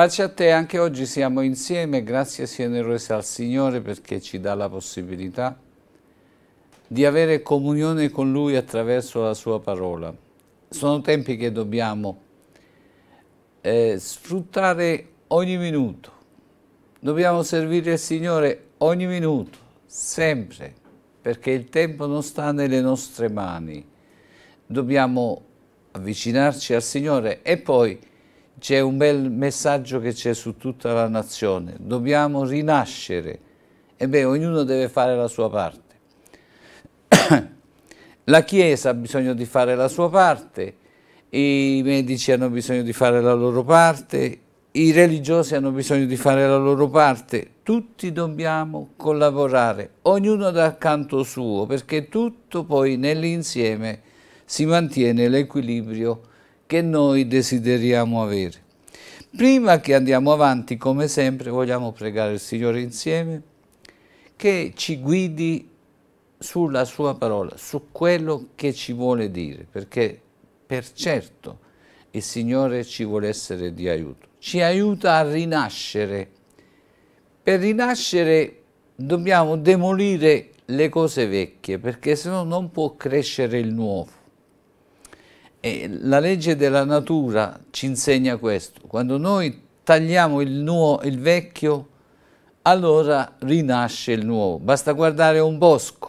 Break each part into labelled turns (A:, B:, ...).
A: Pace a te, anche oggi siamo insieme, grazie generosa al Signore perché ci dà la possibilità di avere comunione con Lui attraverso la Sua parola. Sono tempi che dobbiamo eh, sfruttare ogni minuto, dobbiamo servire il Signore ogni minuto, sempre, perché il tempo non sta nelle nostre mani. Dobbiamo avvicinarci al Signore e poi c'è un bel messaggio che c'è su tutta la nazione, dobbiamo rinascere, e beh, ognuno deve fare la sua parte. la Chiesa ha bisogno di fare la sua parte, i medici hanno bisogno di fare la loro parte, i religiosi hanno bisogno di fare la loro parte, tutti dobbiamo collaborare, ognuno dal canto suo, perché tutto poi nell'insieme si mantiene l'equilibrio che noi desideriamo avere. Prima che andiamo avanti, come sempre, vogliamo pregare il Signore insieme che ci guidi sulla sua parola, su quello che ci vuole dire, perché per certo il Signore ci vuole essere di aiuto. Ci aiuta a rinascere. Per rinascere dobbiamo demolire le cose vecchie, perché se no non può crescere il nuovo. E la legge della natura ci insegna questo. Quando noi tagliamo il, nuovo, il vecchio, allora rinasce il nuovo. Basta guardare un bosco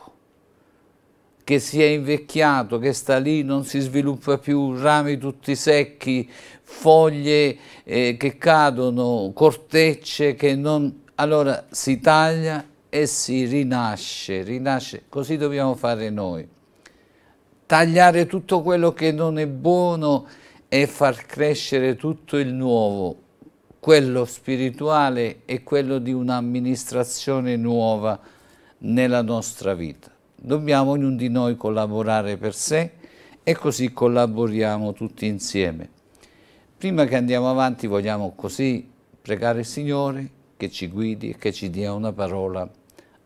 A: che si è invecchiato, che sta lì, non si sviluppa più, rami tutti secchi, foglie eh, che cadono, cortecce che non... Allora si taglia e si rinasce, rinasce. Così dobbiamo fare noi tagliare tutto quello che non è buono e far crescere tutto il nuovo, quello spirituale e quello di un'amministrazione nuova nella nostra vita. Dobbiamo ognuno di noi collaborare per sé e così collaboriamo tutti insieme. Prima che andiamo avanti vogliamo così pregare il Signore che ci guidi e che ci dia una parola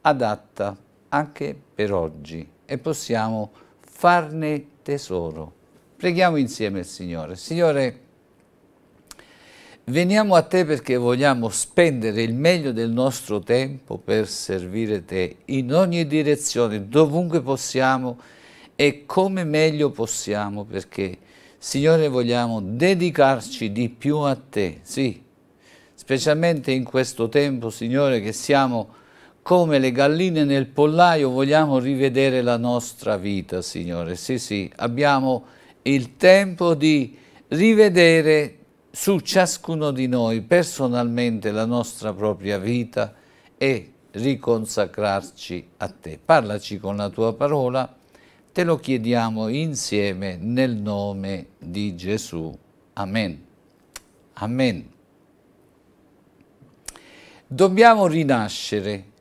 A: adatta anche per oggi e possiamo farne tesoro. Preghiamo insieme il Signore. Signore, veniamo a Te perché vogliamo spendere il meglio del nostro tempo per servire Te in ogni direzione, dovunque possiamo e come meglio possiamo perché, Signore, vogliamo dedicarci di più a Te, sì, specialmente in questo tempo, Signore, che siamo come le galline nel pollaio vogliamo rivedere la nostra vita, Signore. Sì, sì, abbiamo il tempo di rivedere su ciascuno di noi personalmente la nostra propria vita e riconsacrarci a Te. Parlaci con la Tua parola, te lo chiediamo insieme nel nome di Gesù. Amen. Amen. Dobbiamo rinascere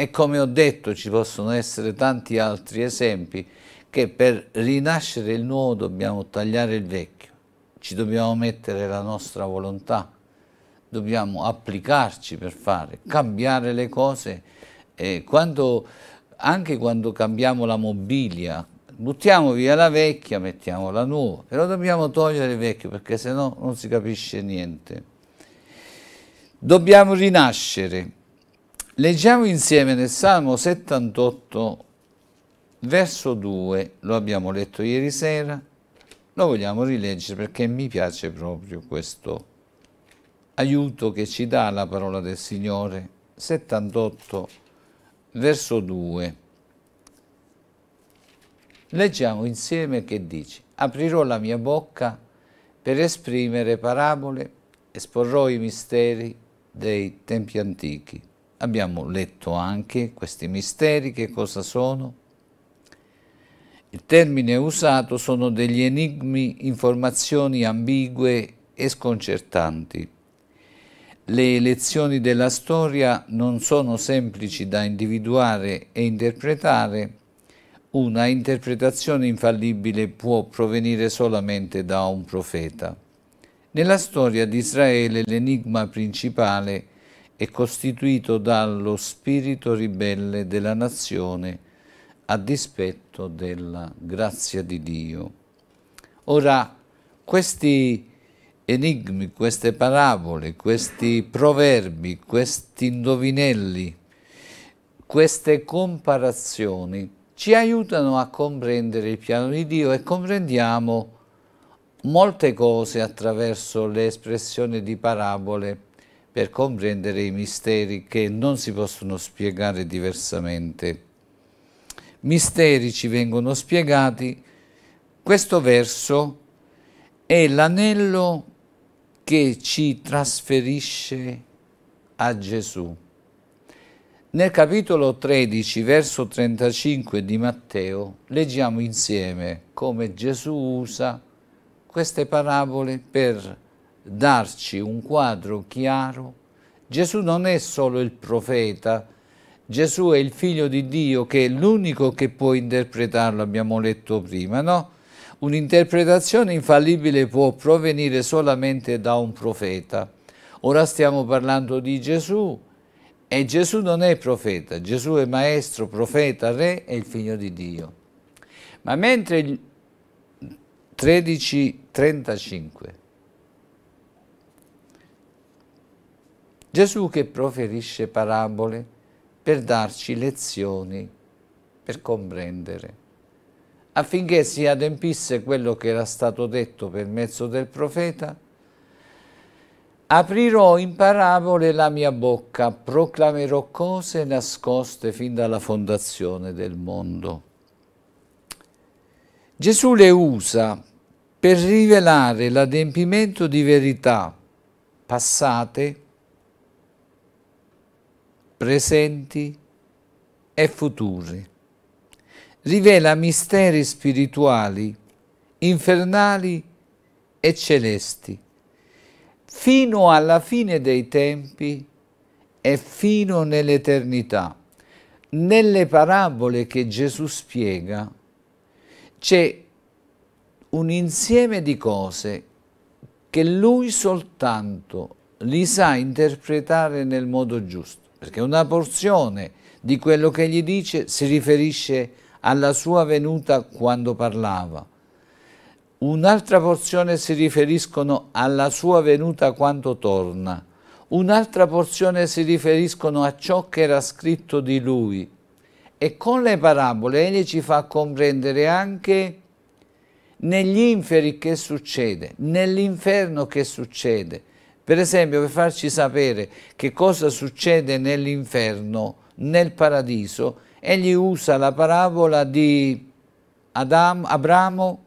A: e come ho detto ci possono essere tanti altri esempi che per rinascere il nuovo dobbiamo tagliare il vecchio, ci dobbiamo mettere la nostra volontà, dobbiamo applicarci per fare, cambiare le cose. E quando, anche quando cambiamo la mobilia, buttiamo via la vecchia, mettiamo la nuova, però dobbiamo togliere il vecchio perché sennò non si capisce niente. Dobbiamo rinascere Leggiamo insieme nel Salmo 78, verso 2, lo abbiamo letto ieri sera, lo vogliamo rileggere perché mi piace proprio questo aiuto che ci dà la parola del Signore. 78, verso 2. Leggiamo insieme che dice, aprirò la mia bocca per esprimere parabole, esporrò i misteri dei tempi antichi abbiamo letto anche questi misteri, che cosa sono? Il termine usato sono degli enigmi, informazioni ambigue e sconcertanti. Le lezioni della storia non sono semplici da individuare e interpretare, una interpretazione infallibile può provenire solamente da un profeta. Nella storia di Israele l'enigma principale è è costituito dallo spirito ribelle della nazione a dispetto della grazia di Dio. Ora, questi enigmi, queste parabole, questi proverbi, questi indovinelli, queste comparazioni ci aiutano a comprendere il piano di Dio e comprendiamo molte cose attraverso le espressioni di parabole per comprendere i misteri che non si possono spiegare diversamente. Misteri ci vengono spiegati, questo verso è l'anello che ci trasferisce a Gesù. Nel capitolo 13, verso 35 di Matteo, leggiamo insieme come Gesù usa queste parabole per darci un quadro chiaro. Gesù non è solo il profeta, Gesù è il figlio di Dio che è l'unico che può interpretarlo, abbiamo letto prima, no? Un'interpretazione infallibile può provenire solamente da un profeta. Ora stiamo parlando di Gesù e Gesù non è profeta, Gesù è maestro, profeta, re e il figlio di Dio. Ma mentre il 13.35 Gesù che proferisce parabole per darci lezioni, per comprendere, affinché si adempisse quello che era stato detto per mezzo del profeta, Aprirò in parabole la mia bocca, proclamerò cose nascoste fin dalla fondazione del mondo. Gesù le usa per rivelare l'adempimento di verità passate presenti e futuri. Rivela misteri spirituali, infernali e celesti, fino alla fine dei tempi e fino nell'eternità. Nelle parabole che Gesù spiega c'è un insieme di cose che lui soltanto li sa interpretare nel modo giusto perché una porzione di quello che gli dice si riferisce alla sua venuta quando parlava, un'altra porzione si riferiscono alla sua venuta quando torna, un'altra porzione si riferiscono a ciò che era scritto di lui. E con le parabole egli ci fa comprendere anche negli inferi che succede, nell'inferno che succede, per esempio per farci sapere che cosa succede nell'inferno, nel paradiso, egli usa la parabola di Adam, Abramo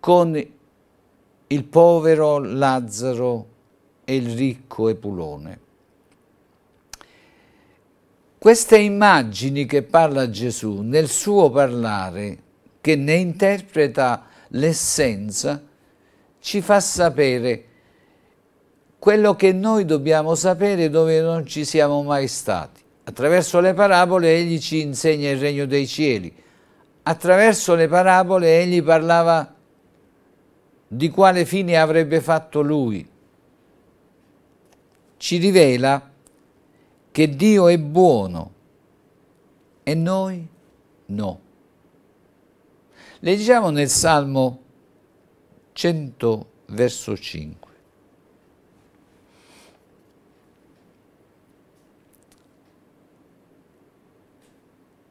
A: con il povero Lazzaro e il ricco Epulone. Queste immagini che parla Gesù nel suo parlare, che ne interpreta l'essenza, ci fa sapere quello che noi dobbiamo sapere dove non ci siamo mai stati. Attraverso le parabole egli ci insegna il regno dei cieli. Attraverso le parabole egli parlava di quale fine avrebbe fatto lui. Ci rivela che Dio è buono e noi no. Leggiamo nel Salmo 100 verso 5.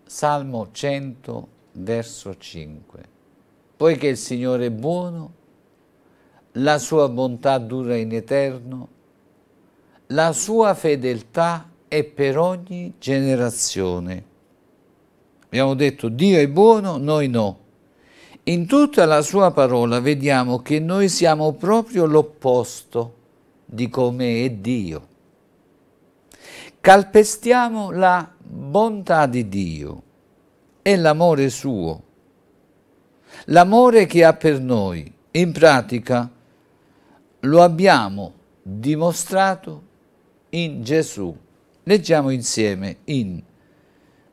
A: Salmo 100, verso 5. Poiché il Signore è buono, la sua bontà dura in eterno, la sua fedeltà è per ogni generazione. Abbiamo detto Dio è buono, noi no. In tutta la sua parola vediamo che noi siamo proprio l'opposto di come è Dio. Calpestiamo la bontà di Dio e l'amore suo, l'amore che ha per noi, in pratica lo abbiamo dimostrato in Gesù. Leggiamo insieme in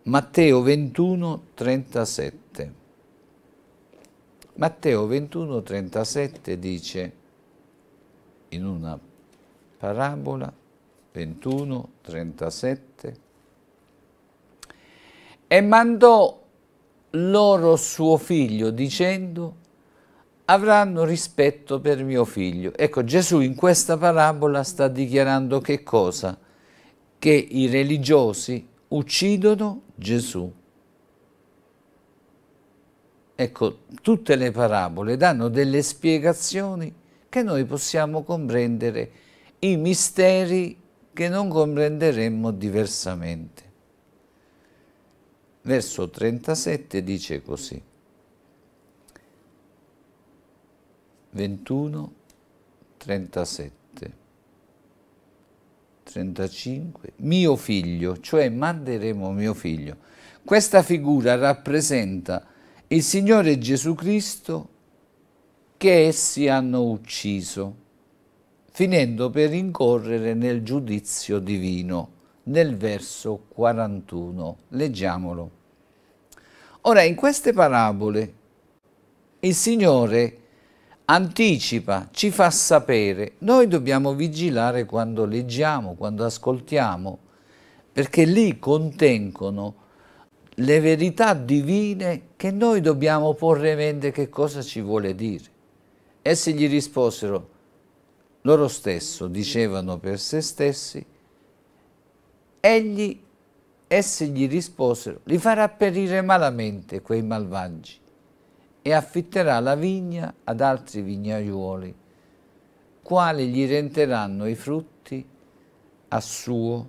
A: Matteo 21, 37. Matteo 21, 37 dice in una parabola 21, 37 e mandò loro suo figlio dicendo avranno rispetto per mio figlio. Ecco Gesù in questa parabola sta dichiarando che cosa? Che i religiosi uccidono Gesù. Ecco, tutte le parabole danno delle spiegazioni che noi possiamo comprendere, i misteri che non comprenderemmo diversamente verso 37 dice così. 21, 37, 35, mio figlio, cioè manderemo mio figlio. Questa figura rappresenta il Signore Gesù Cristo che essi hanno ucciso, finendo per incorrere nel giudizio divino nel verso 41. Leggiamolo. Ora, in queste parabole il Signore anticipa, ci fa sapere. Noi dobbiamo vigilare quando leggiamo, quando ascoltiamo, perché lì contengono le verità divine che noi dobbiamo porre in mente che cosa ci vuole dire. Essi gli risposero, loro stesso dicevano per se stessi, Egli, essi gli risposero, li farà perire malamente quei malvagi e affitterà la vigna ad altri vignaiuoli, quali gli renderanno i frutti a suo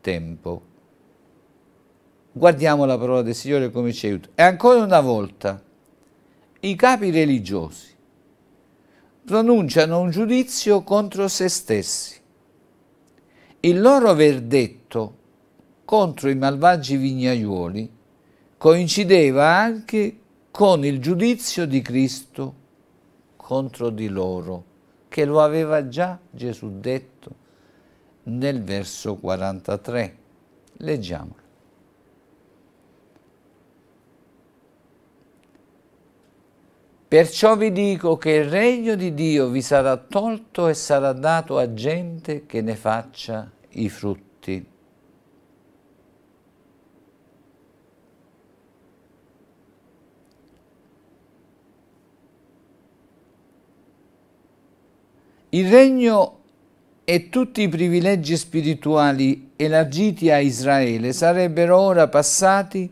A: tempo. Guardiamo la parola del Signore come ci aiuta. E ancora una volta, i capi religiosi pronunciano un giudizio contro se stessi. Il loro verdetto lutto contro i malvagi vignaiuoli coincideva anche con il giudizio di Cristo contro di loro, che lo aveva già Gesù detto nel verso 43. Leggiamolo. Perciò vi dico che il regno di Dio vi sarà tolto e sarà dato a gente che ne faccia i frutti. Il regno e tutti i privilegi spirituali elargiti a Israele sarebbero ora passati,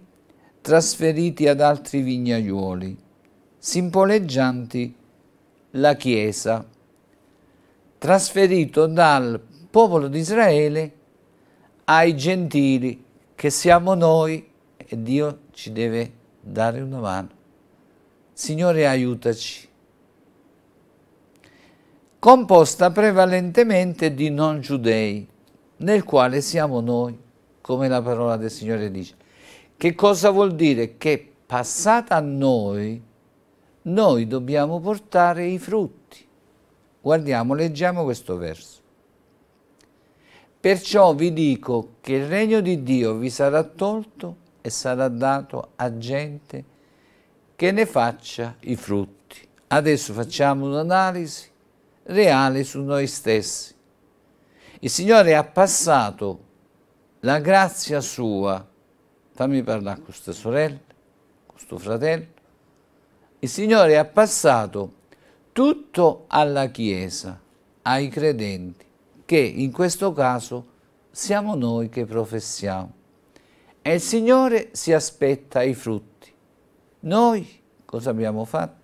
A: trasferiti ad altri vignaiuoli, simboleggianti la Chiesa, trasferito dal popolo di Israele ai gentili, che siamo noi, e Dio ci deve dare una mano. Signore aiutaci composta prevalentemente di non giudei, nel quale siamo noi, come la parola del Signore dice. Che cosa vuol dire? Che passata a noi, noi dobbiamo portare i frutti. Guardiamo, leggiamo questo verso. Perciò vi dico che il regno di Dio vi sarà tolto e sarà dato a gente che ne faccia i frutti. Adesso facciamo un'analisi reale su noi stessi. Il Signore ha passato la grazia sua, fammi parlare con questa sorella, con questo fratello, il Signore ha passato tutto alla Chiesa, ai credenti, che in questo caso siamo noi che professiamo. E il Signore si aspetta i frutti. Noi cosa abbiamo fatto?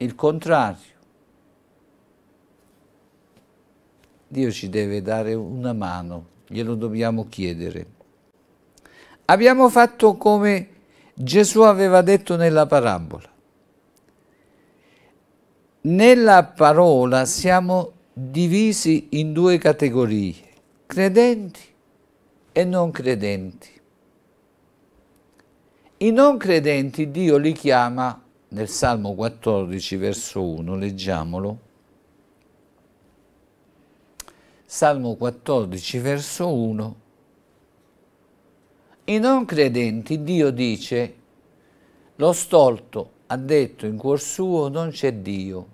A: il contrario. Dio ci deve dare una mano, glielo dobbiamo chiedere. Abbiamo fatto come Gesù aveva detto nella parabola. Nella parola siamo divisi in due categorie, credenti e non credenti. I non credenti Dio li chiama nel Salmo 14, verso 1, leggiamolo. Salmo 14, verso 1. I non credenti, Dio dice, lo stolto ha detto in cuor suo non c'è Dio,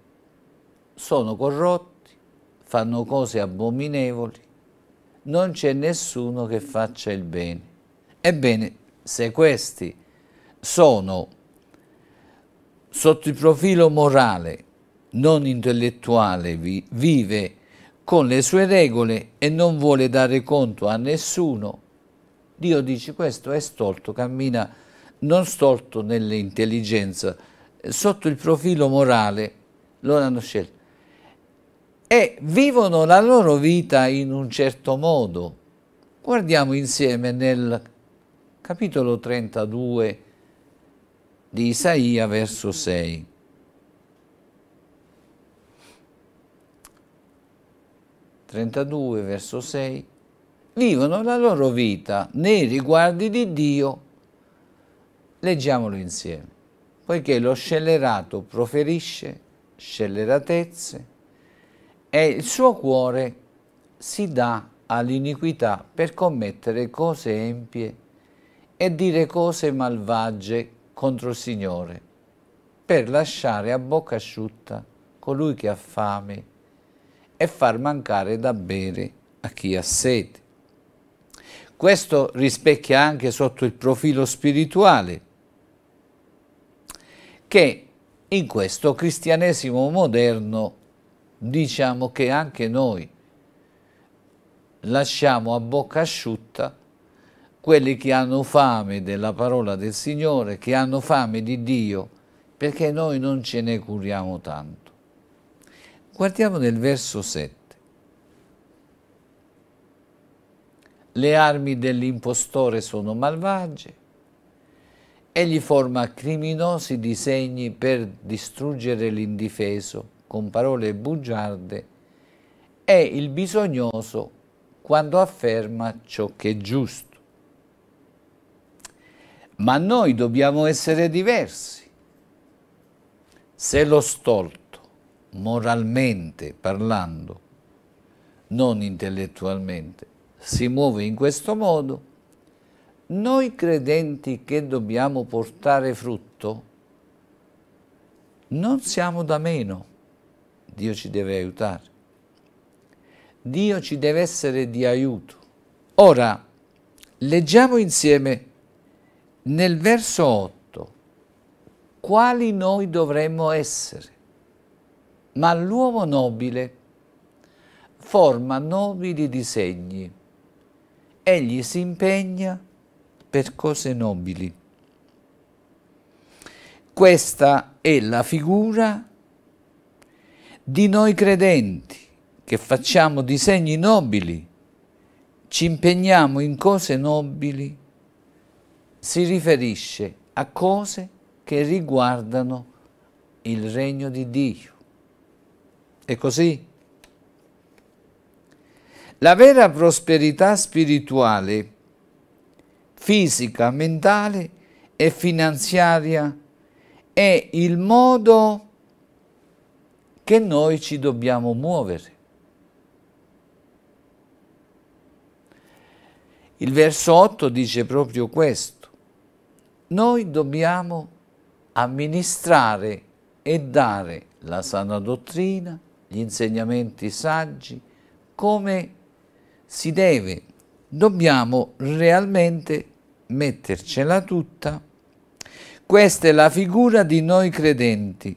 A: sono corrotti, fanno cose abominevoli, non c'è nessuno che faccia il bene. Ebbene, se questi sono sotto il profilo morale, non intellettuale, vi vive con le sue regole e non vuole dare conto a nessuno. Dio dice questo è stolto, cammina non stolto nell'intelligenza, sotto il profilo morale loro hanno scelto. E vivono la loro vita in un certo modo. Guardiamo insieme nel capitolo 32 di Isaia verso 6. (32 verso 6) vivono la loro vita nei riguardi di Dio, leggiamolo insieme, poiché lo scellerato proferisce scelleratezze e il suo cuore si dà all'iniquità per commettere cose empie e dire cose malvagie contro il Signore, per lasciare a bocca asciutta colui che ha fame e far mancare da bere a chi ha sete. Questo rispecchia anche sotto il profilo spirituale che in questo cristianesimo moderno diciamo che anche noi lasciamo a bocca asciutta quelli che hanno fame della parola del Signore, che hanno fame di Dio, perché noi non ce ne curiamo tanto. Guardiamo nel verso 7. Le armi dell'impostore sono malvagie, egli forma criminosi disegni per distruggere l'indifeso con parole bugiarde e il bisognoso quando afferma ciò che è giusto ma noi dobbiamo essere diversi. Se lo stolto, moralmente parlando, non intellettualmente, si muove in questo modo, noi credenti che dobbiamo portare frutto, non siamo da meno. Dio ci deve aiutare. Dio ci deve essere di aiuto. Ora, leggiamo insieme nel verso 8, quali noi dovremmo essere? Ma l'uomo nobile forma nobili disegni, egli si impegna per cose nobili. Questa è la figura di noi credenti che facciamo disegni nobili, ci impegniamo in cose nobili si riferisce a cose che riguardano il regno di Dio. È così? La vera prosperità spirituale, fisica, mentale e finanziaria è il modo che noi ci dobbiamo muovere. Il verso 8 dice proprio questo. Noi dobbiamo amministrare e dare la sana dottrina, gli insegnamenti saggi, come si deve. Dobbiamo realmente mettercela tutta. Questa è la figura di noi credenti,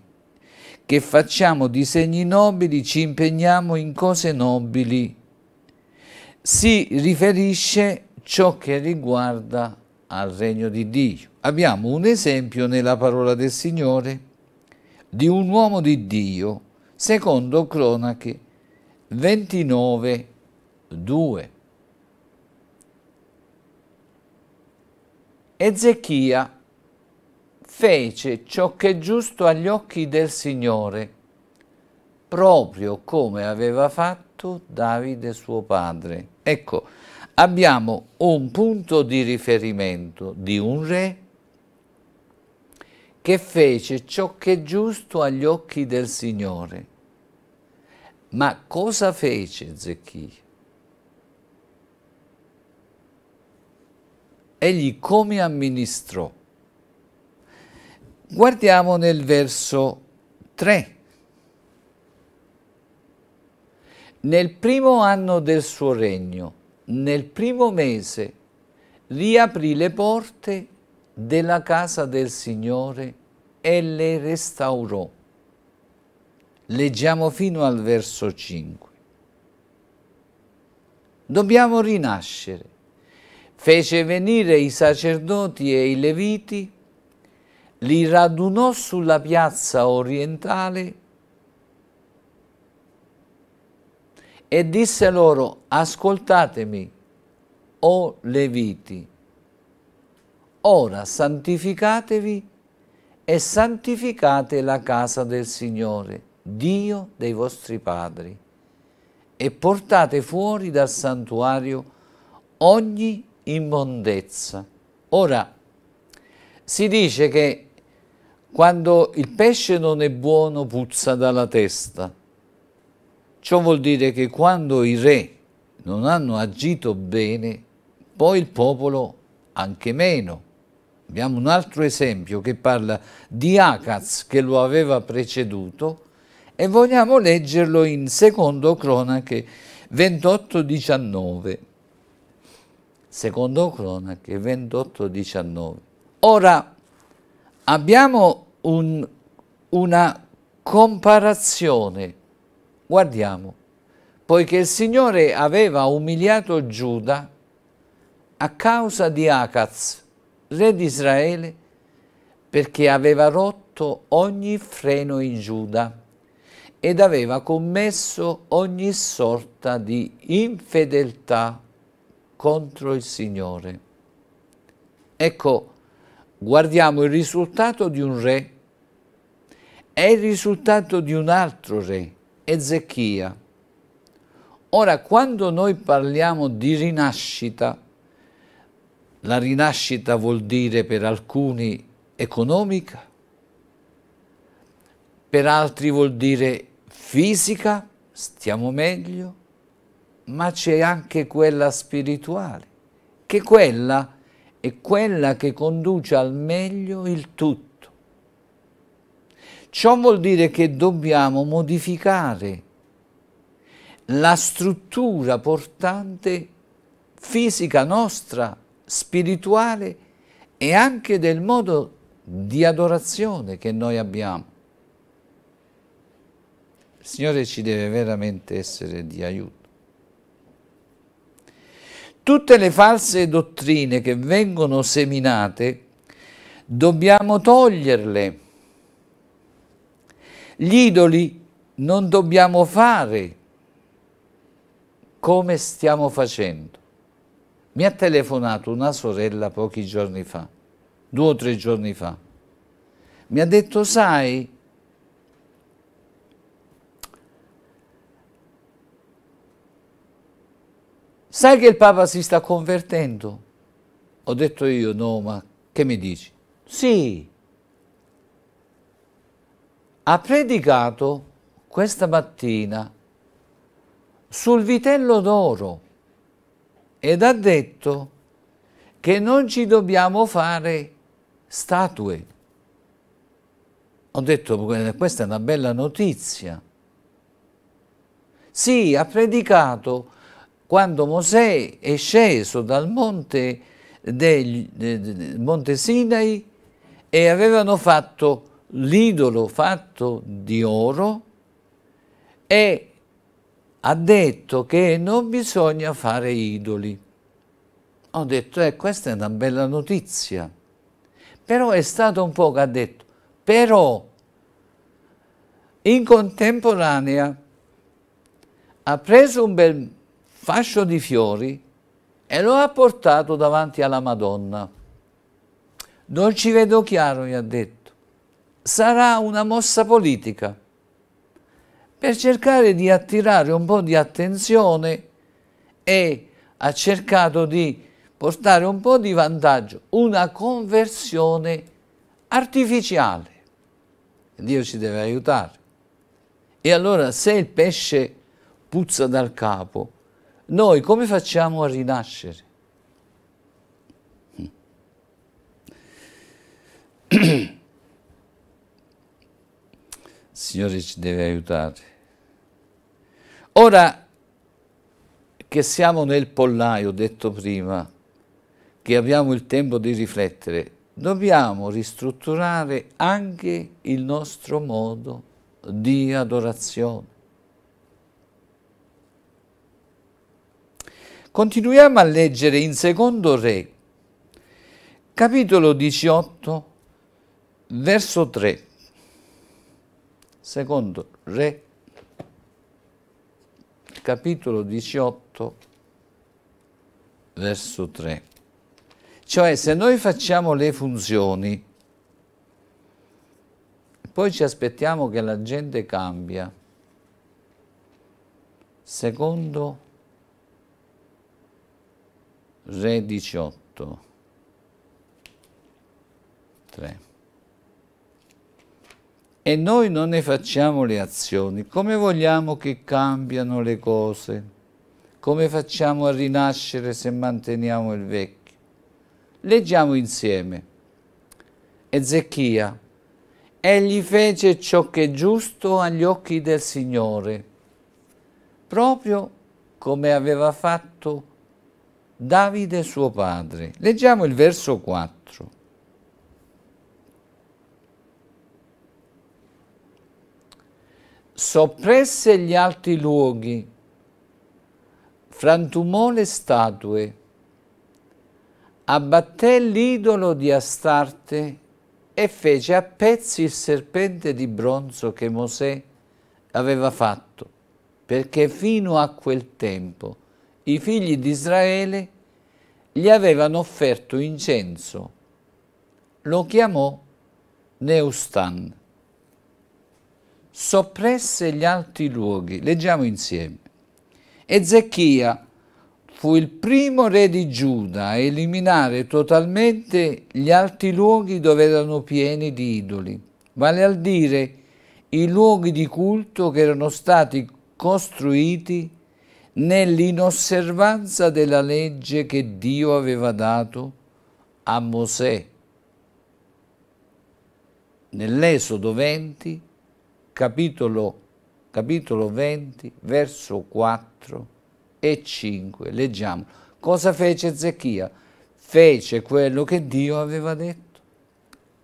A: che facciamo disegni nobili, ci impegniamo in cose nobili. Si riferisce ciò che riguarda al regno di Dio. Abbiamo un esempio nella parola del Signore di un uomo di Dio, secondo Cronache 29, 2. Ezechia fece ciò che è giusto agli occhi del Signore, proprio come aveva fatto Davide suo padre. Ecco, abbiamo un punto di riferimento di un re che fece ciò che è giusto agli occhi del Signore. Ma cosa fece Zechia? Egli come amministrò? Guardiamo nel verso 3. Nel primo anno del suo regno, nel primo mese riaprì le porte della casa del Signore e le restaurò. Leggiamo fino al verso 5. Dobbiamo rinascere. Fece venire i sacerdoti e i leviti, li radunò sulla piazza orientale e disse loro, ascoltatemi, o Leviti, ora santificatevi e santificate la casa del Signore, Dio dei vostri padri, e portate fuori dal santuario ogni immondezza. Ora, si dice che quando il pesce non è buono puzza dalla testa, Ciò vuol dire che quando i re non hanno agito bene, poi il popolo anche meno. Abbiamo un altro esempio che parla di Acaz che lo aveva preceduto e vogliamo leggerlo in secondo cronache 28-19. Secondo cronache 28-19. Ora abbiamo un, una comparazione Guardiamo, poiché il Signore aveva umiliato Giuda a causa di Acaz, re di Israele, perché aveva rotto ogni freno in Giuda ed aveva commesso ogni sorta di infedeltà contro il Signore. Ecco, guardiamo il risultato di un re è il risultato di un altro re Ezechia. Ora, quando noi parliamo di rinascita, la rinascita vuol dire per alcuni economica, per altri vuol dire fisica, stiamo meglio, ma c'è anche quella spirituale, che quella è quella che conduce al meglio il tutto Ciò vuol dire che dobbiamo modificare la struttura portante fisica nostra, spirituale e anche del modo di adorazione che noi abbiamo. Il Signore ci deve veramente essere di aiuto. Tutte le false dottrine che vengono seminate dobbiamo toglierle gli idoli non dobbiamo fare come stiamo facendo. Mi ha telefonato una sorella pochi giorni fa, due o tre giorni fa. Mi ha detto, sai, sai che il Papa si sta convertendo? Ho detto io, no, ma che mi dici? Sì, ha predicato questa mattina sul vitello d'oro ed ha detto che non ci dobbiamo fare statue. Ho detto, questa è una bella notizia. Sì, ha predicato quando Mosè è sceso dal monte, del, monte Sinai e avevano fatto l'idolo fatto di oro e ha detto che non bisogna fare idoli. Ho detto, eh, questa è una bella notizia. Però è stato un po' che ha detto, però in contemporanea ha preso un bel fascio di fiori e lo ha portato davanti alla Madonna. Non ci vedo chiaro, mi ha detto sarà una mossa politica per cercare di attirare un po' di attenzione e ha cercato di portare un po' di vantaggio, una conversione artificiale. Dio ci deve aiutare. E allora se il pesce puzza dal capo, noi come facciamo a rinascere? Signore ci deve aiutare. Ora che siamo nel pollaio, detto prima, che abbiamo il tempo di riflettere, dobbiamo ristrutturare anche il nostro modo di adorazione. Continuiamo a leggere in secondo re, capitolo 18, verso 3 secondo Re, capitolo 18, verso 3. Cioè se noi facciamo le funzioni, poi ci aspettiamo che la gente cambia, secondo Re 18, 3 e noi non ne facciamo le azioni, come vogliamo che cambiano le cose? Come facciamo a rinascere se manteniamo il vecchio? Leggiamo insieme. Ezechia, egli fece ciò che è giusto agli occhi del Signore, proprio come aveva fatto Davide suo padre. Leggiamo il verso 4. soppresse gli alti luoghi, frantumò le statue, abbatté l'idolo di Astarte e fece a pezzi il serpente di bronzo che Mosè aveva fatto, perché fino a quel tempo i figli di Israele gli avevano offerto incenso. Lo chiamò Neustan soppresse gli altri luoghi. Leggiamo insieme. Ezechia fu il primo re di Giuda a eliminare totalmente gli altri luoghi dove erano pieni di idoli, vale a dire i luoghi di culto che erano stati costruiti nell'inosservanza della legge che Dio aveva dato a Mosè. Nell'Esodo 20 capitolo, capitolo 20, verso 4 e 5. Leggiamo. Cosa fece Ezechia? Fece quello che Dio aveva detto.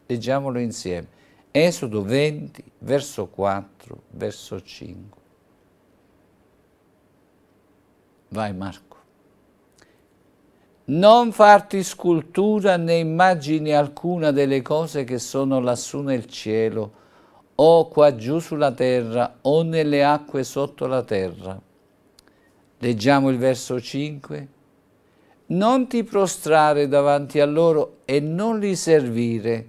A: Leggiamolo insieme. Esodo 20, verso 4, verso 5. Vai Marco. Non farti scultura né immagini alcuna delle cose che sono lassù nel cielo, o qua giù sulla terra o nelle acque sotto la terra. Leggiamo il verso 5. Non ti prostrare davanti a loro e non li servire,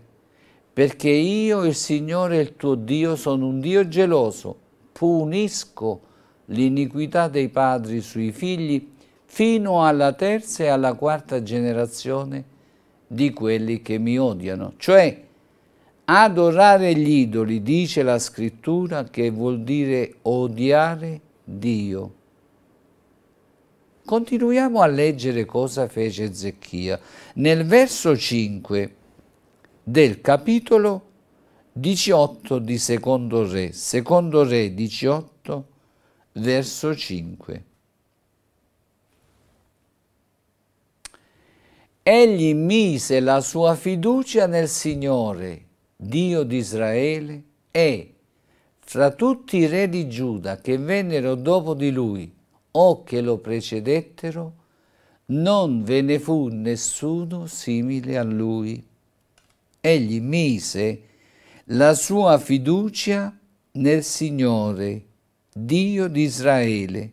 A: perché io, il Signore, il tuo Dio, sono un Dio geloso, punisco l'iniquità dei padri sui figli fino alla terza e alla quarta generazione di quelli che mi odiano. Cioè, Adorare gli idoli, dice la scrittura, che vuol dire odiare Dio. Continuiamo a leggere cosa fece Zecchia. Nel verso 5 del capitolo 18 di Secondo Re, Secondo Re 18, verso 5. Egli mise la sua fiducia nel Signore Dio di Israele, è fra tutti i re di Giuda che vennero dopo di lui o che lo precedettero, non ve ne fu nessuno simile a lui. Egli mise la sua fiducia nel Signore, Dio di Israele.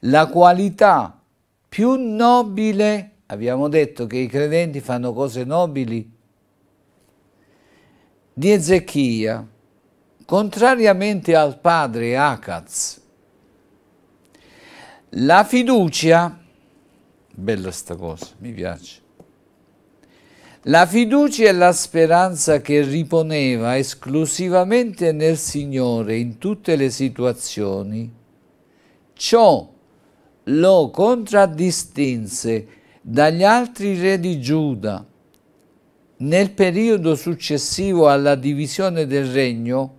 A: La qualità più nobile, abbiamo detto che i credenti fanno cose nobili di Ezechia, contrariamente al padre Acaz, la fiducia, bella sta cosa, mi piace, la fiducia e la speranza che riponeva esclusivamente nel Signore in tutte le situazioni, ciò lo contraddistinse dagli altri re di Giuda, nel periodo successivo alla divisione del regno,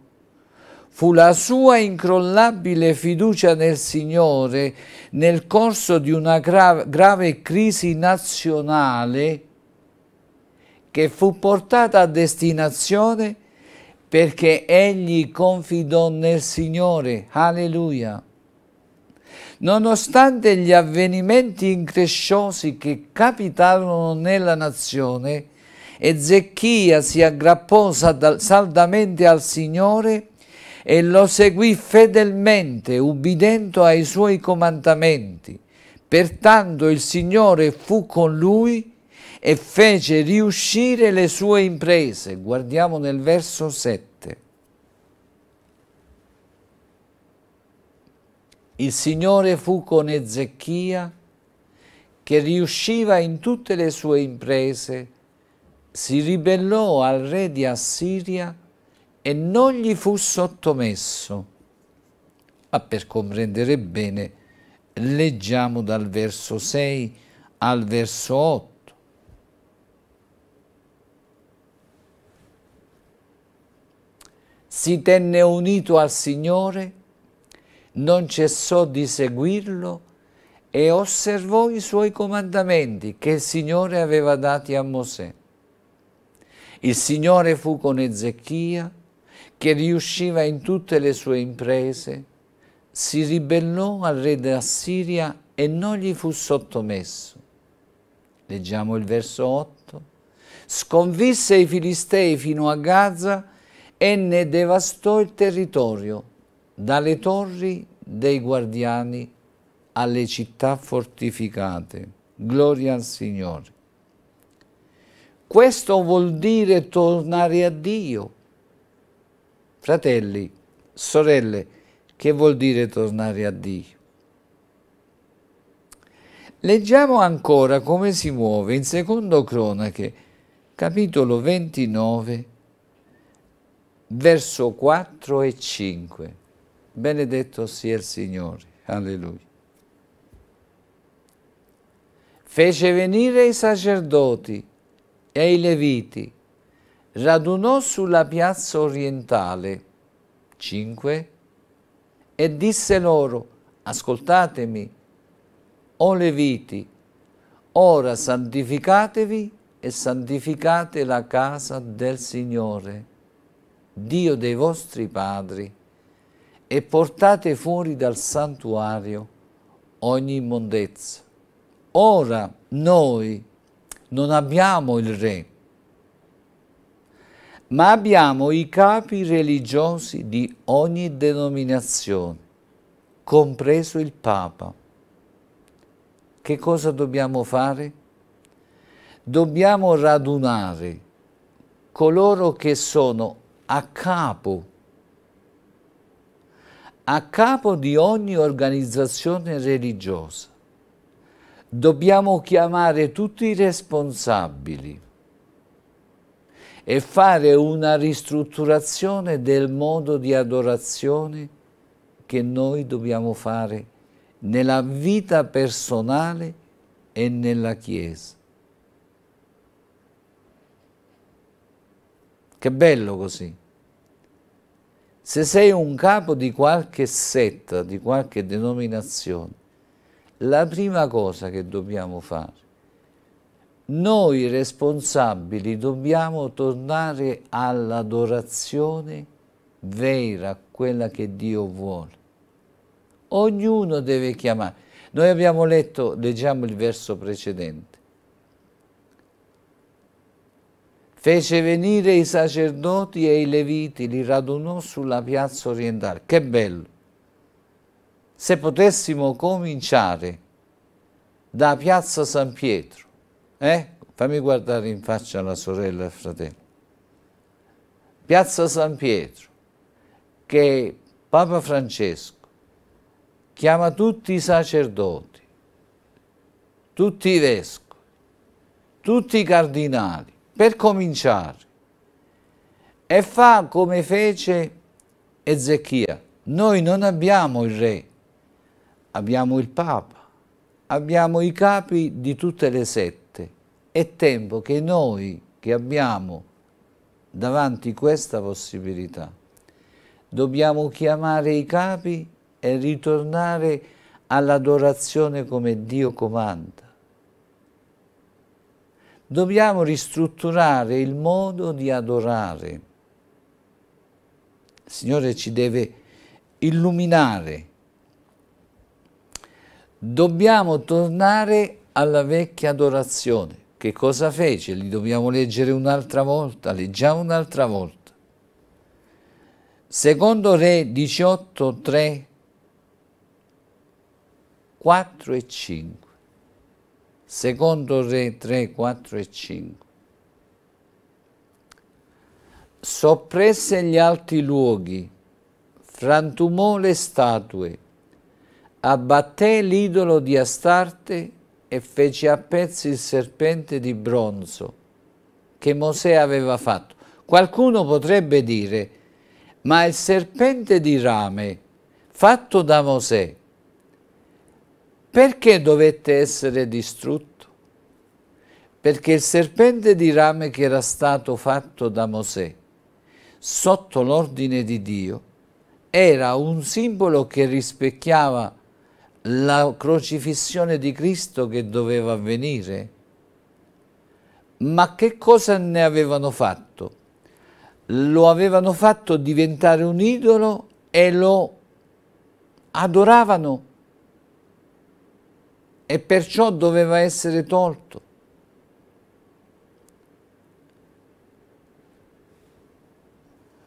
A: fu la sua incrollabile fiducia nel Signore nel corso di una grave crisi nazionale che fu portata a destinazione perché egli confidò nel Signore. Alleluia! Nonostante gli avvenimenti incresciosi che capitarono nella nazione, e Zecchia si aggrappò saldamente al Signore e lo seguì fedelmente, ubbidendo ai suoi comandamenti. Pertanto il Signore fu con lui e fece riuscire le sue imprese. Guardiamo nel verso 7. Il Signore fu con Ezechia che riusciva in tutte le sue imprese si ribellò al re di Assiria e non gli fu sottomesso. Ma per comprendere bene, leggiamo dal verso 6 al verso 8. Si tenne unito al Signore, non cessò di seguirlo e osservò i suoi comandamenti che il Signore aveva dati a Mosè il Signore fu con Ezechia, che riusciva in tutte le sue imprese, si ribellò al re d'Assiria e non gli fu sottomesso. Leggiamo il verso 8. Sconvisse i Filistei fino a Gaza e ne devastò il territorio, dalle torri dei guardiani alle città fortificate. Gloria al Signore. Questo vuol dire tornare a Dio. Fratelli, sorelle, che vuol dire tornare a Dio? Leggiamo ancora come si muove in secondo cronache, capitolo 29, verso 4 e 5. Benedetto sia il Signore. Alleluia. Fece venire i sacerdoti e i Leviti, radunò sulla piazza orientale. 5. E disse loro, ascoltatemi, o Leviti, ora santificatevi e santificate la casa del Signore, Dio dei vostri padri, e portate fuori dal santuario ogni immondezza. Ora noi, non abbiamo il re, ma abbiamo i capi religiosi di ogni denominazione, compreso il Papa. Che cosa dobbiamo fare? Dobbiamo radunare coloro che sono a capo, a capo di ogni organizzazione religiosa dobbiamo chiamare tutti i responsabili e fare una ristrutturazione del modo di adorazione che noi dobbiamo fare nella vita personale e nella Chiesa. Che bello così. Se sei un capo di qualche setta, di qualche denominazione, la prima cosa che dobbiamo fare, noi responsabili dobbiamo tornare all'adorazione vera, quella che Dio vuole. Ognuno deve chiamare. Noi abbiamo letto, leggiamo il verso precedente. Fece venire i sacerdoti e i leviti, li radunò sulla piazza orientale. Che bello! se potessimo cominciare da Piazza San Pietro, eh? fammi guardare in faccia la sorella e il fratello, Piazza San Pietro, che Papa Francesco chiama tutti i sacerdoti, tutti i vescovi, tutti i cardinali, per cominciare, e fa come fece Ezechia, noi non abbiamo il re, abbiamo il Papa, abbiamo i capi di tutte le sette. È tempo che noi che abbiamo davanti questa possibilità dobbiamo chiamare i capi e ritornare all'adorazione come Dio comanda. Dobbiamo ristrutturare il modo di adorare. Il Signore ci deve illuminare dobbiamo tornare alla vecchia adorazione. Che cosa fece? Li dobbiamo leggere un'altra volta, leggiamo un'altra volta. Secondo Re 18, 3, 4 e 5. Secondo Re 3, 4 e 5. Soppresse gli alti luoghi, frantumò le statue, abbatté l'idolo di Astarte e fece a pezzi il serpente di bronzo che Mosè aveva fatto. Qualcuno potrebbe dire, ma il serpente di rame fatto da Mosè, perché dovette essere distrutto? Perché il serpente di rame che era stato fatto da Mosè, sotto l'ordine di Dio, era un simbolo che rispecchiava la crocifissione di Cristo che doveva avvenire? Ma che cosa ne avevano fatto? Lo avevano fatto diventare un idolo e lo adoravano e perciò doveva essere tolto.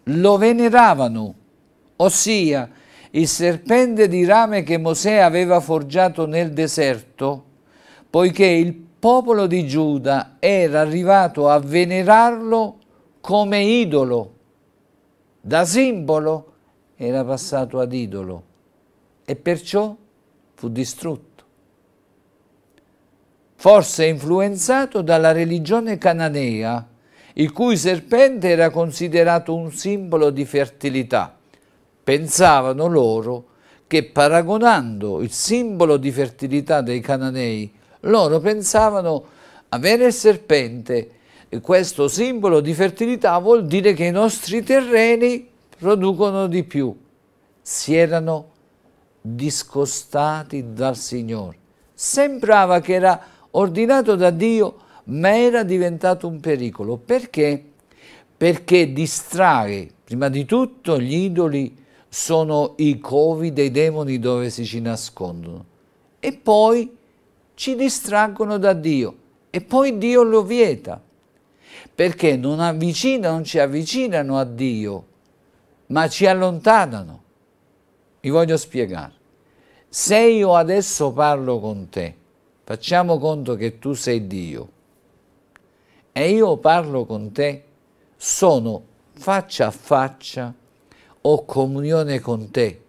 A: Lo veneravano, ossia il serpente di rame che Mosè aveva forgiato nel deserto, poiché il popolo di Giuda era arrivato a venerarlo come idolo. Da simbolo era passato ad idolo e perciò fu distrutto. Forse influenzato dalla religione cananea, il cui serpente era considerato un simbolo di fertilità. Pensavano loro che paragonando il simbolo di fertilità dei cananei, loro pensavano avere il serpente, e questo simbolo di fertilità vuol dire che i nostri terreni producono di più. Si erano discostati dal Signore. Sembrava che era ordinato da Dio, ma era diventato un pericolo. Perché? Perché distrae prima di tutto gli idoli sono i covi dei demoni dove si ci nascondono. E poi ci distraggono da Dio. E poi Dio lo vieta. Perché non avvicinano, non ci avvicinano a Dio, ma ci allontanano. Vi voglio spiegare. Se io adesso parlo con te, facciamo conto che tu sei Dio, e io parlo con te, sono faccia a faccia ho comunione con te.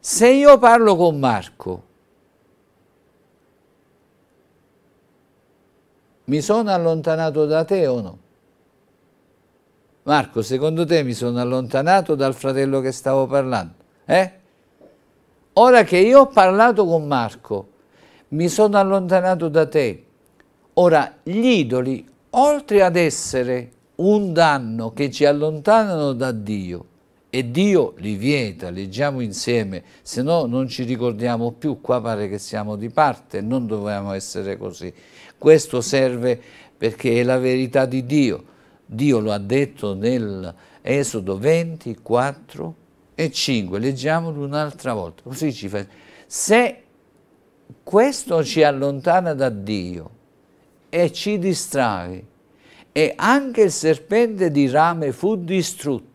A: Se io parlo con Marco, mi sono allontanato da te o no? Marco, secondo te mi sono allontanato dal fratello che stavo parlando? Eh? Ora che io ho parlato con Marco, mi sono allontanato da te. Ora, gli idoli, oltre ad essere un danno che ci allontanano da Dio, e Dio li vieta, leggiamo insieme, se no non ci ricordiamo più, qua pare che siamo di parte, non dobbiamo essere così. Questo serve perché è la verità di Dio. Dio lo ha detto nel Esodo 24 e 5, leggiamolo un'altra volta, così ci fa. Se questo ci allontana da Dio e ci distrae, e anche il serpente di rame fu distrutto,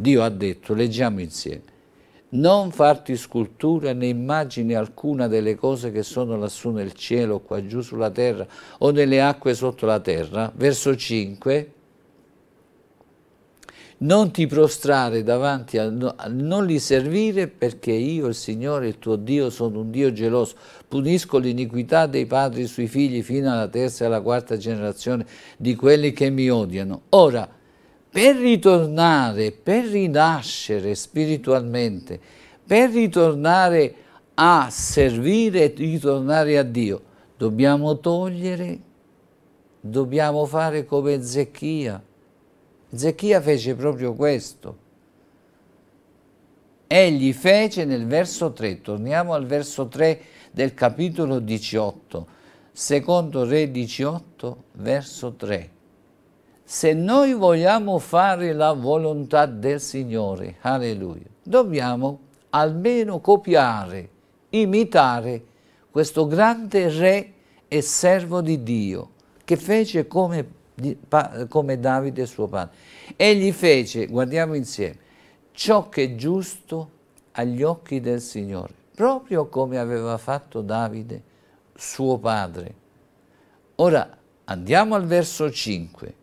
A: Dio ha detto, leggiamo insieme, non farti scultura né immagine alcuna delle cose che sono lassù nel cielo, qua giù sulla terra o nelle acque sotto la terra. Verso 5. Non ti prostrare davanti a non li servire perché io, il Signore, il tuo Dio, sono un Dio geloso. Punisco l'iniquità dei padri sui figli fino alla terza e alla quarta generazione di quelli che mi odiano. Ora, per ritornare, per rinascere spiritualmente, per ritornare a servire e ritornare a Dio, dobbiamo togliere, dobbiamo fare come Zecchia. Zecchia fece proprio questo. Egli fece nel verso 3, torniamo al verso 3 del capitolo 18, secondo Re 18, verso 3 se noi vogliamo fare la volontà del Signore, alleluia, dobbiamo almeno copiare, imitare questo grande re e servo di Dio che fece come, come Davide suo padre. Egli fece, guardiamo insieme, ciò che è giusto agli occhi del Signore, proprio come aveva fatto Davide suo padre. Ora andiamo al verso 5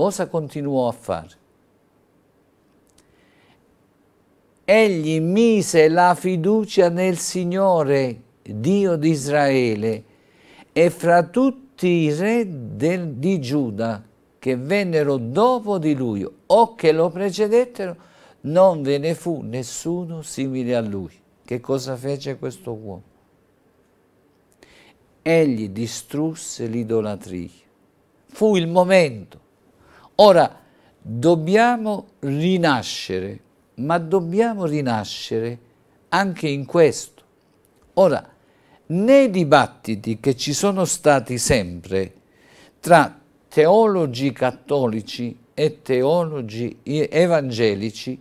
A: cosa continuò a fare? Egli mise la fiducia nel Signore, Dio di Israele, e fra tutti i re del, di Giuda che vennero dopo di lui o che lo precedettero, non ve ne fu nessuno simile a lui. Che cosa fece questo uomo? Egli distrusse l'idolatria. Fu il momento Ora, dobbiamo rinascere, ma dobbiamo rinascere anche in questo. Ora, nei dibattiti che ci sono stati sempre tra teologi cattolici e teologi evangelici,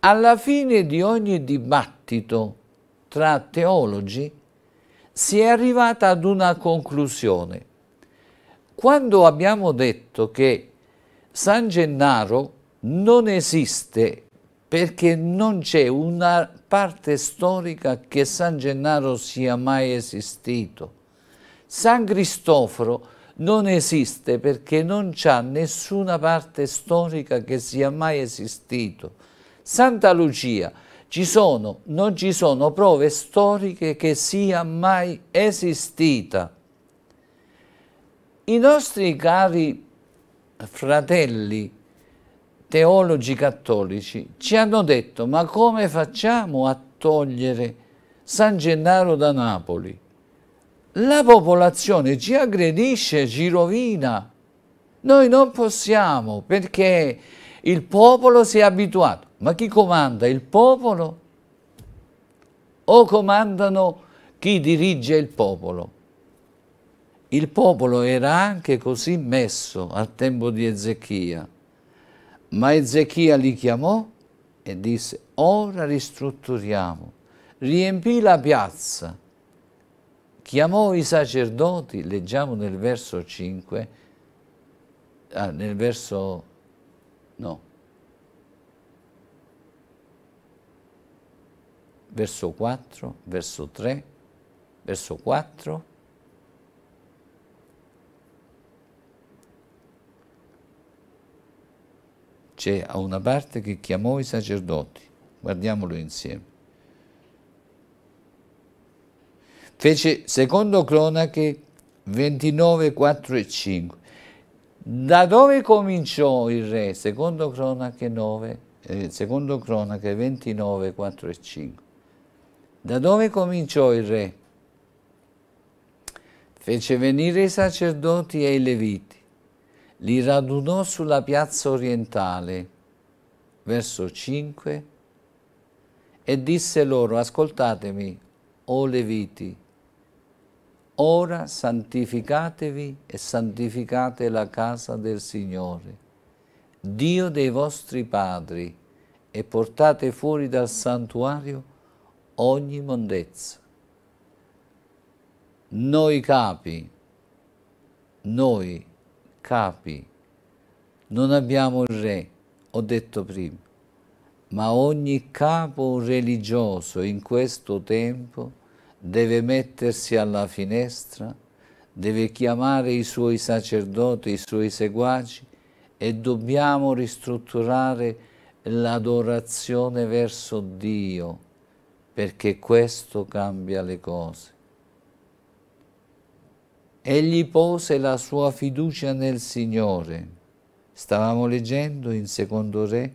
A: alla fine di ogni dibattito tra teologi si è arrivata ad una conclusione. Quando abbiamo detto che San Gennaro non esiste perché non c'è una parte storica che San Gennaro sia mai esistito. San Cristoforo non esiste perché non c'è nessuna parte storica che sia mai esistito. Santa Lucia, ci sono, non ci sono prove storiche che sia mai esistita. I nostri cari fratelli teologi cattolici ci hanno detto ma come facciamo a togliere San Gennaro da Napoli? La popolazione ci aggredisce, ci rovina. Noi non possiamo perché il popolo si è abituato. Ma chi comanda? Il popolo? O comandano chi dirige il popolo? Il popolo era anche così messo al tempo di Ezechia, ma Ezechia li chiamò e disse ora ristrutturiamo, riempì la piazza. Chiamò i sacerdoti, leggiamo nel verso 5, ah, nel verso no, verso 4, verso 3, verso 4, c'è una parte che chiamò i sacerdoti. Guardiamolo insieme. Fece secondo Cronache 29, 4 e 5. Da dove cominciò il re? Secondo Cronache 9, eh, secondo Cronache 29, 4 e 5. Da dove cominciò il re? Fece venire i sacerdoti e i leviti li radunò sulla piazza orientale, verso 5, e disse loro, ascoltatemi, o Leviti, ora santificatevi e santificate la casa del Signore, Dio dei vostri padri, e portate fuori dal santuario ogni mondezza. Noi capi, noi capi, non abbiamo il re, ho detto prima, ma ogni capo religioso in questo tempo deve mettersi alla finestra, deve chiamare i suoi sacerdoti, i suoi seguaci e dobbiamo ristrutturare l'adorazione verso Dio, perché questo cambia le cose. Egli pose la sua fiducia nel Signore. Stavamo leggendo in secondo re,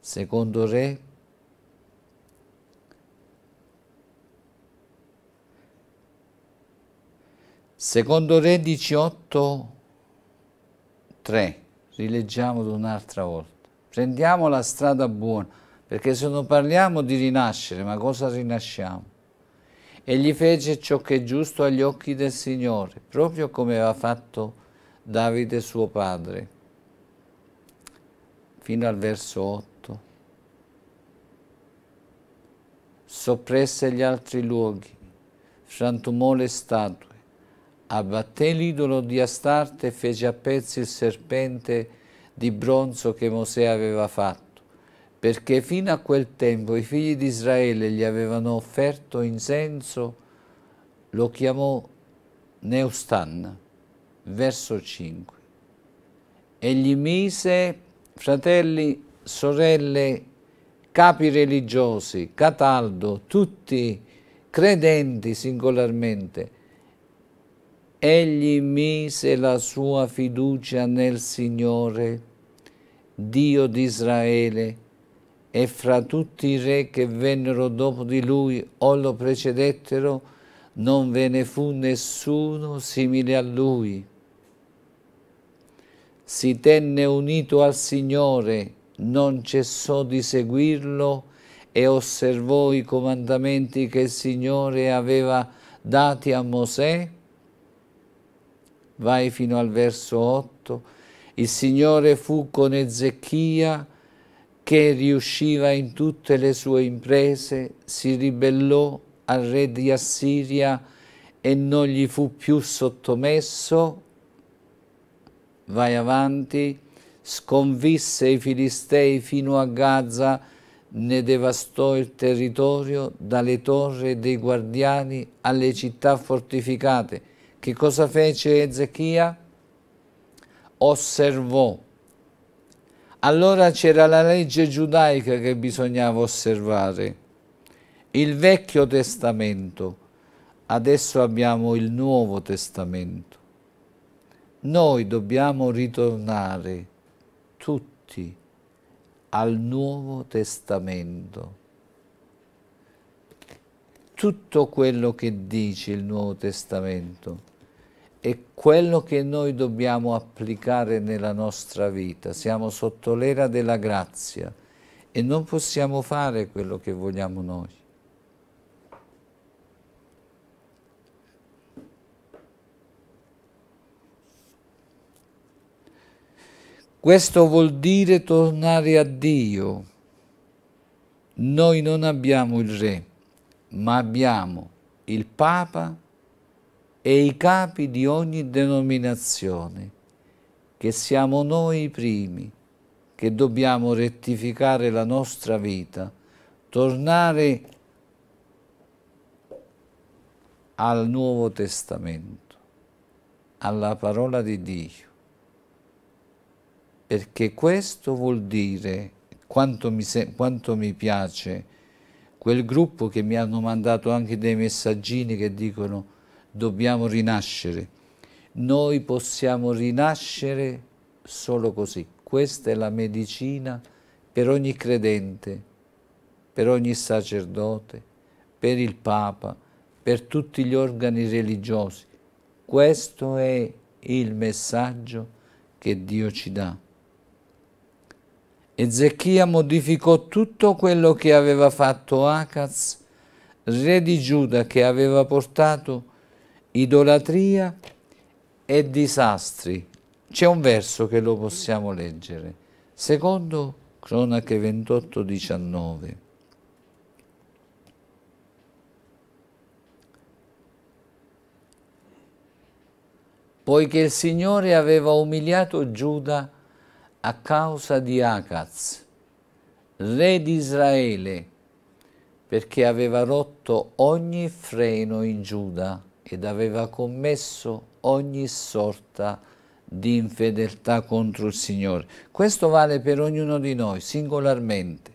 A: secondo re, secondo re 18, 3. Rileggiamolo un'altra volta. Prendiamo la strada buona, perché se non parliamo di rinascere, ma cosa rinasciamo? Egli fece ciò che è giusto agli occhi del Signore, proprio come aveva fatto Davide suo padre. Fino al verso 8. Soppresse gli altri luoghi, frantumò le statue, abbatté l'idolo di Astarte e fece a pezzi il serpente di bronzo che Mosè aveva fatto perché fino a quel tempo i figli di Israele gli avevano offerto incenso, lo chiamò Neustan, verso 5. E gli mise fratelli, sorelle, capi religiosi, cataldo, tutti credenti singolarmente. Egli mise la sua fiducia nel Signore, Dio di Israele, e fra tutti i re che vennero dopo di lui o lo precedettero, non ve ne fu nessuno simile a lui. Si tenne unito al Signore, non cessò di seguirlo e osservò i comandamenti che il Signore aveva dati a Mosè. Vai fino al verso 8. Il Signore fu con Ezechia, che riusciva in tutte le sue imprese, si ribellò al re di Assiria e non gli fu più sottomesso, vai avanti, sconvisse i Filistei fino a Gaza, ne devastò il territorio dalle torri dei guardiani alle città fortificate. Che cosa fece Ezechia? Osservò allora c'era la legge giudaica che bisognava osservare, il Vecchio Testamento, adesso abbiamo il Nuovo Testamento. Noi dobbiamo ritornare tutti al Nuovo Testamento. Tutto quello che dice il Nuovo Testamento è quello che noi dobbiamo applicare nella nostra vita. Siamo sotto l'era della grazia e non possiamo fare quello che vogliamo noi. Questo vuol dire tornare a Dio. Noi non abbiamo il Re, ma abbiamo il Papa e i capi di ogni denominazione, che siamo noi i primi, che dobbiamo rettificare la nostra vita, tornare al Nuovo Testamento, alla parola di Dio, perché questo vuol dire, quanto mi, quanto mi piace quel gruppo che mi hanno mandato anche dei messaggini che dicono dobbiamo rinascere. Noi possiamo rinascere solo così. Questa è la medicina per ogni credente, per ogni sacerdote, per il Papa, per tutti gli organi religiosi. Questo è il messaggio che Dio ci dà. Ezechia modificò tutto quello che aveva fatto Acaz, re di Giuda, che aveva portato idolatria e disastri. C'è un verso che lo possiamo leggere, secondo Cronache 28, 19. Poiché il Signore aveva umiliato Giuda a causa di Acaz, re di Israele, perché aveva rotto ogni freno in Giuda ed aveva commesso ogni sorta di infedeltà contro il Signore. Questo vale per ognuno di noi, singolarmente,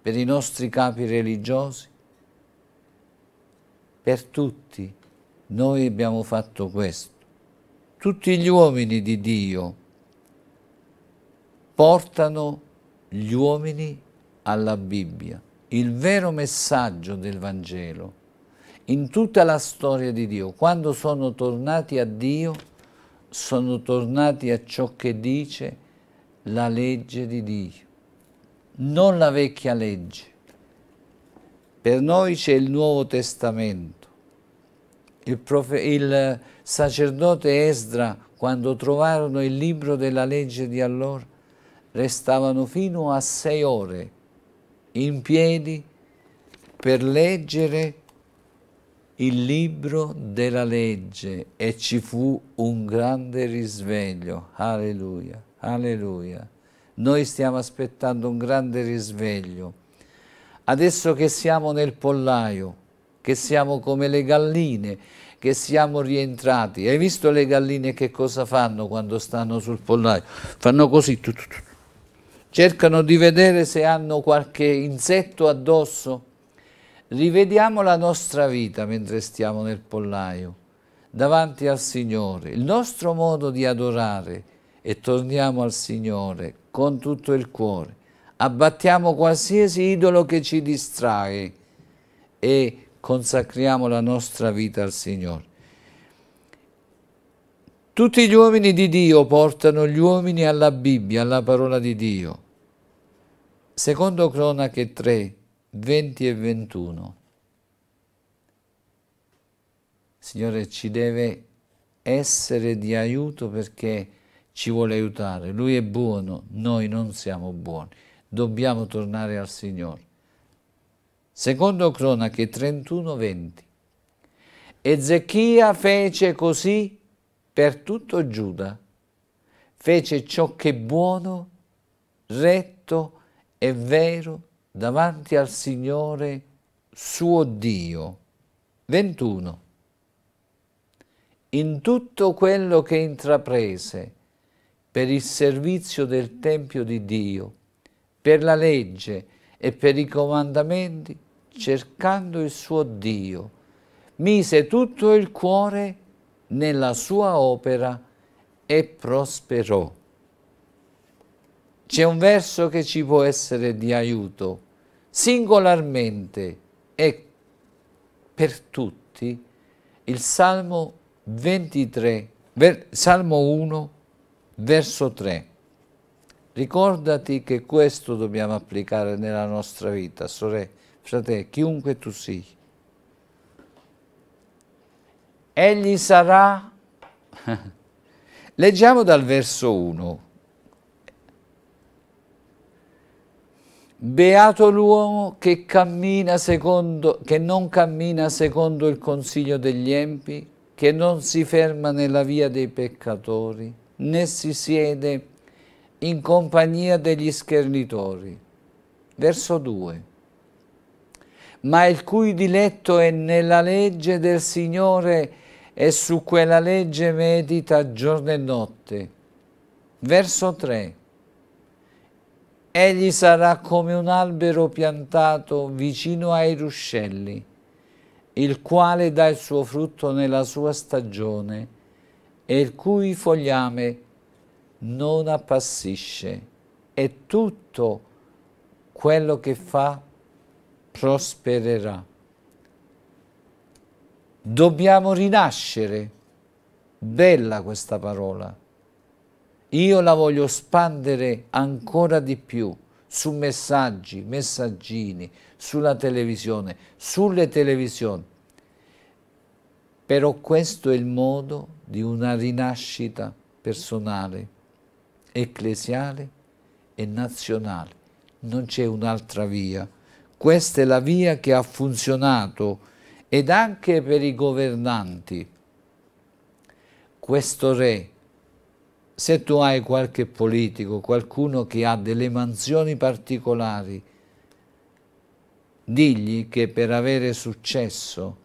A: per i nostri capi religiosi, per tutti. Noi abbiamo fatto questo. Tutti gli uomini di Dio portano gli uomini alla Bibbia, il vero messaggio del Vangelo in tutta la storia di Dio, quando sono tornati a Dio, sono tornati a ciò che dice la legge di Dio, non la vecchia legge. Per noi c'è il Nuovo Testamento. Il, il sacerdote Esdra, quando trovarono il libro della legge di allora, restavano fino a sei ore in piedi per leggere il il libro della legge e ci fu un grande risveglio. Alleluia, alleluia. Noi stiamo aspettando un grande risveglio. Adesso che siamo nel pollaio, che siamo come le galline, che siamo rientrati. Hai visto le galline che cosa fanno quando stanno sul pollaio? Fanno così, cercano di vedere se hanno qualche insetto addosso Rivediamo la nostra vita mentre stiamo nel pollaio, davanti al Signore, il nostro modo di adorare e torniamo al Signore con tutto il cuore. Abbattiamo qualsiasi idolo che ci distrae e consacriamo la nostra vita al Signore. Tutti gli uomini di Dio portano gli uomini alla Bibbia, alla parola di Dio. Secondo Cronache 3, 20 e 21. Signore ci deve essere di aiuto perché ci vuole aiutare. Lui è buono, noi non siamo buoni. Dobbiamo tornare al Signore. Secondo Cronache 31, 20. Ezechia fece così per tutto Giuda. Fece ciò che è buono, retto e vero davanti al Signore suo Dio. 21. In tutto quello che intraprese per il servizio del Tempio di Dio, per la legge e per i comandamenti, cercando il suo Dio, mise tutto il cuore nella sua opera e prosperò. C'è un verso che ci può essere di aiuto singolarmente e per tutti il Salmo 23, ver, Salmo 1, verso 3. Ricordati che questo dobbiamo applicare nella nostra vita, sorelle, fratello, chiunque tu sia. Egli sarà... Leggiamo dal verso 1. Beato l'uomo che, che, non cammina secondo il consiglio degli empi, che non si ferma nella via dei peccatori, né si siede in compagnia degli schernitori. Verso 2. Ma il cui diletto è nella legge del Signore e su quella legge medita giorno e notte. Verso 3 Egli sarà come un albero piantato vicino ai ruscelli, il quale dà il suo frutto nella sua stagione e il cui fogliame non appassisce e tutto quello che fa prospererà. Dobbiamo rinascere, bella questa parola io la voglio spandere ancora di più su messaggi, messaggini, sulla televisione, sulle televisioni. Però questo è il modo di una rinascita personale, ecclesiale e nazionale. Non c'è un'altra via. Questa è la via che ha funzionato ed anche per i governanti. Questo re se tu hai qualche politico, qualcuno che ha delle mansioni particolari, digli che per avere successo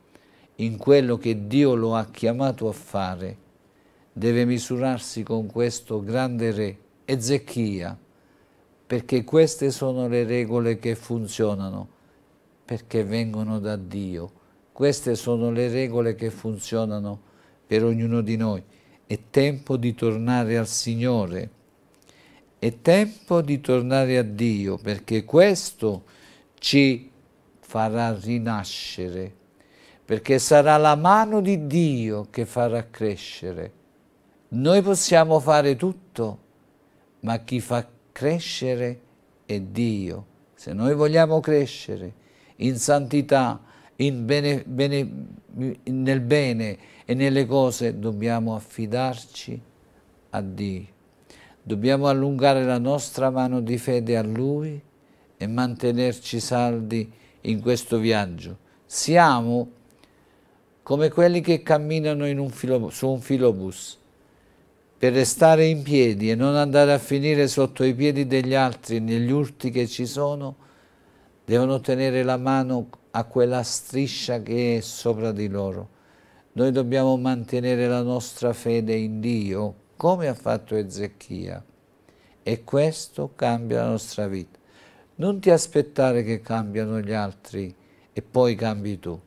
A: in quello che Dio lo ha chiamato a fare, deve misurarsi con questo grande re, Ezechia, perché queste sono le regole che funzionano, perché vengono da Dio. Queste sono le regole che funzionano per ognuno di noi. È tempo di tornare al Signore. È tempo di tornare a Dio perché questo ci farà rinascere, perché sarà la mano di Dio che farà crescere. Noi possiamo fare tutto, ma chi fa crescere è Dio. Se noi vogliamo crescere in santità, in bene, bene, nel bene, e nelle cose dobbiamo affidarci a Dio. Dobbiamo allungare la nostra mano di fede a Lui e mantenerci saldi in questo viaggio. Siamo come quelli che camminano un filo, su un filobus per restare in piedi e non andare a finire sotto i piedi degli altri negli urti che ci sono, devono tenere la mano a quella striscia che è sopra di loro noi dobbiamo mantenere la nostra fede in Dio, come ha fatto Ezechia. E questo cambia la nostra vita. Non ti aspettare che cambiano gli altri e poi cambi tu.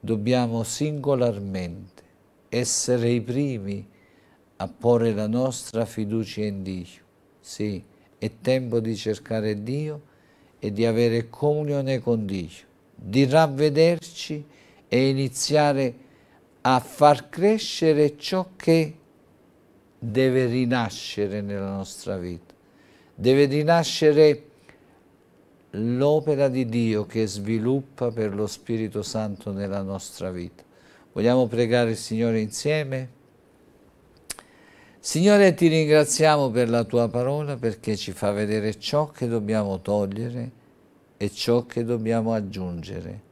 A: Dobbiamo singolarmente essere i primi a porre la nostra fiducia in Dio. Sì, è tempo di cercare Dio e di avere comunione con Dio, di ravvederci e iniziare a a far crescere ciò che deve rinascere nella nostra vita. Deve rinascere l'opera di Dio che sviluppa per lo Spirito Santo nella nostra vita. Vogliamo pregare il Signore insieme? Signore, ti ringraziamo per la tua parola perché ci fa vedere ciò che dobbiamo togliere e ciò che dobbiamo aggiungere.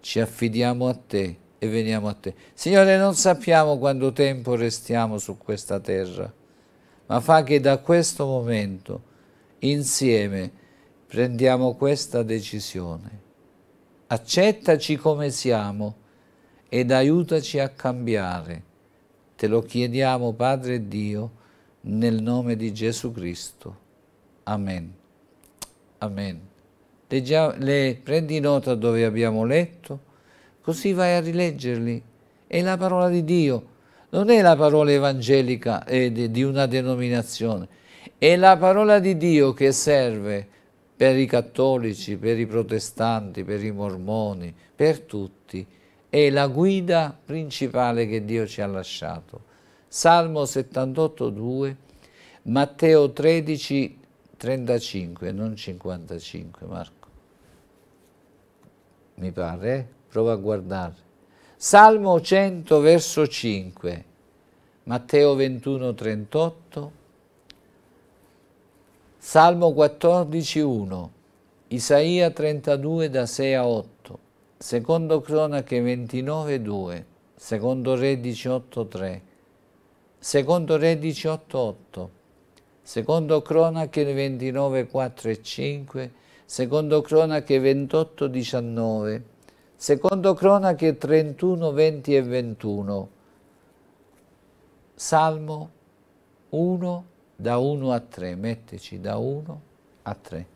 A: Ci affidiamo a te e veniamo a te. Signore, non sappiamo quanto tempo restiamo su questa terra, ma fa che da questo momento insieme prendiamo questa decisione. Accettaci come siamo ed aiutaci a cambiare. Te lo chiediamo, Padre Dio, nel nome di Gesù Cristo. Amen. Amen. le, prendi nota dove abbiamo letto così vai a rileggerli. È la parola di Dio, non è la parola evangelica eh, di una denominazione, è la parola di Dio che serve per i cattolici, per i protestanti, per i mormoni, per tutti. È la guida principale che Dio ci ha lasciato. Salmo 78, 2, Matteo 13, 35, non 55, Marco. Mi pare, eh? prova a guardare. Salmo 100 verso 5, Matteo 21 38, Salmo 14 1, Isaia 32 da 6 a 8, secondo Cronache 29 2, secondo Re 18 3, secondo Re 18 8, secondo Cronache 29 4 e 5, secondo Cronache 28 19, Secondo Cronache 31, 20 e 21, Salmo 1 da 1 a 3, metteci da 1 a 3.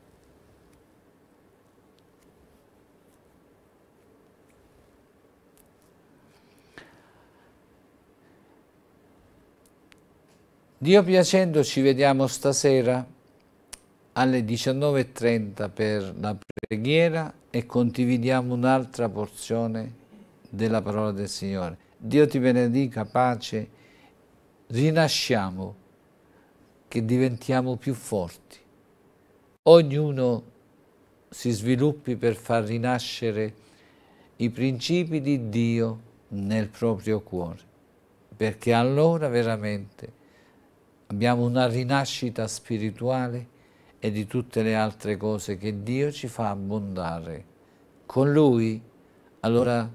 A: Dio piacendo ci vediamo stasera alle 19.30 per la preghiera e condividiamo un'altra porzione della parola del Signore. Dio ti benedica, pace, rinasciamo, che diventiamo più forti. Ognuno si sviluppi per far rinascere i principi di Dio nel proprio cuore, perché allora veramente abbiamo una rinascita spirituale e di tutte le altre cose che Dio ci fa abbondare. Con Lui allora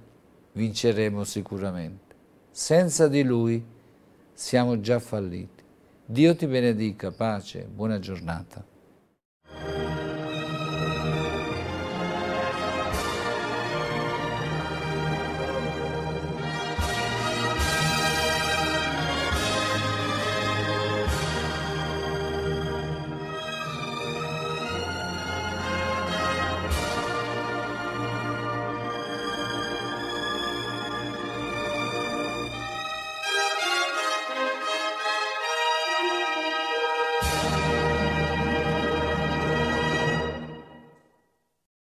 A: vinceremo sicuramente. Senza di Lui siamo già falliti. Dio ti benedica, pace, buona giornata.